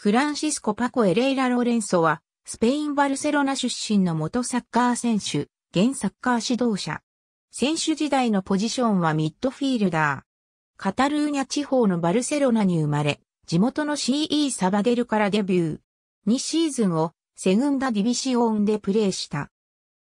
フランシスコ・パコ・エレイラ・ロレンソは、スペイン・バルセロナ出身の元サッカー選手、現サッカー指導者。選手時代のポジションはミッドフィールダー。カタルーニャ地方のバルセロナに生まれ、地元の CE サバゲルからデビュー。2シーズンをセグンダ・ディビシオンでプレーした。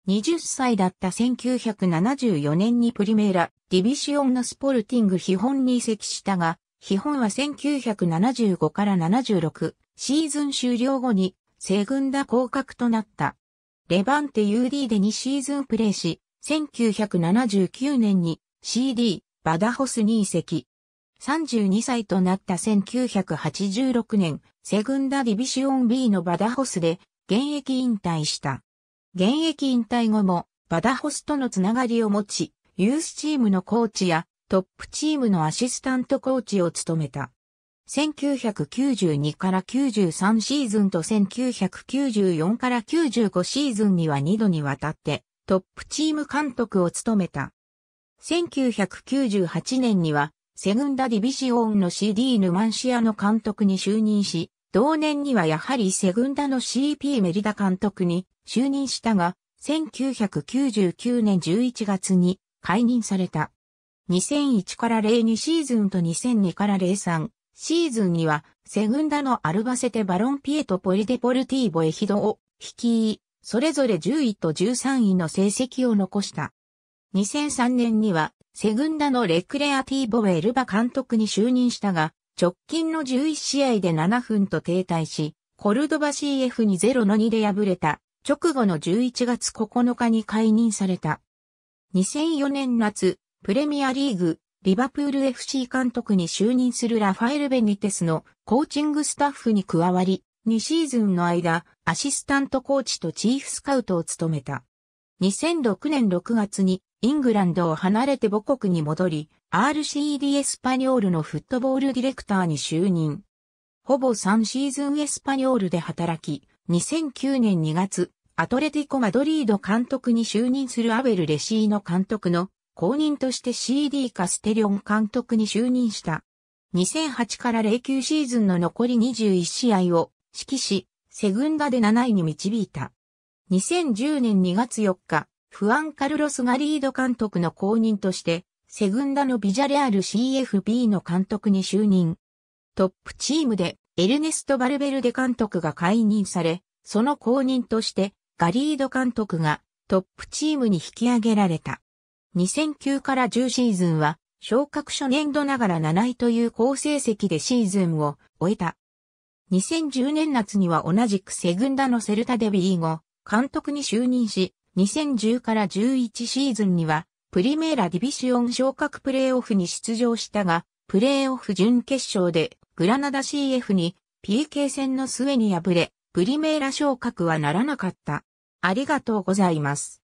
20歳だった1974年にプリメーラ・ディビシオンのスポルティング基本に移籍したが、日本は1975から76シーズン終了後に西軍打降格となった。レバンテ UD で2シーズンプレーし、1979年に CD バダホスに移籍。32歳となった1986年、セグンダディビシオン B のバダホスで現役引退した。現役引退後もバダホスとのつながりを持ち、ユースチームのコーチやトップチームのアシスタントコーチを務めた。1992から93シーズンと1994から95シーズンには2度にわたってトップチーム監督を務めた。1998年にはセグンダディビシオンの CD ヌマンシアの監督に就任し、同年にはやはりセグンダの CP メリダ監督に就任したが、1999年11月に解任された。2001から02シーズンと2002から03シーズンには、セグンダのアルバセテバロンピエとポリデポルティーボエヒドを率い、それぞれ10位と13位の成績を残した。2003年には、セグンダのレクレアティーボエルバ監督に就任したが、直近の11試合で7分と停滞し、コルドバ CF に0の2で敗れた、直後の11月9日に解任された。2004年夏、プレミアリーグ、リバプール FC 監督に就任するラファエル・ベニテスのコーチングスタッフに加わり、2シーズンの間、アシスタントコーチとチーフスカウトを務めた。2006年6月にイングランドを離れて母国に戻り、RCD エスパニョールのフットボールディレクターに就任。ほぼ3シーズンエスパニョールで働き、2009年2月、アトレティコ・マドリード監督に就任するアベル・レシーノ監督の後任として CD カステリョン監督に就任した。2008から0球シーズンの残り21試合を指揮し、セグンダで7位に導いた。2010年2月4日、フアン・カルロス・ガリード監督の後任として、セグンダのビジャレアル CFB の監督に就任。トップチームでエルネスト・バルベルデ監督が解任され、その後任としてガリード監督がトップチームに引き上げられた。2009から10シーズンは、昇格初年度ながら7位という好成績でシーズンを終えた。2010年夏には同じくセグンダのセルタデビー後、監督に就任し、2010から11シーズンには、プリメーラディビシオン昇格プレーオフに出場したが、プレーオフ準決勝でグラナダ CF に PK 戦の末に敗れ、プリメーラ昇格はならなかった。ありがとうございます。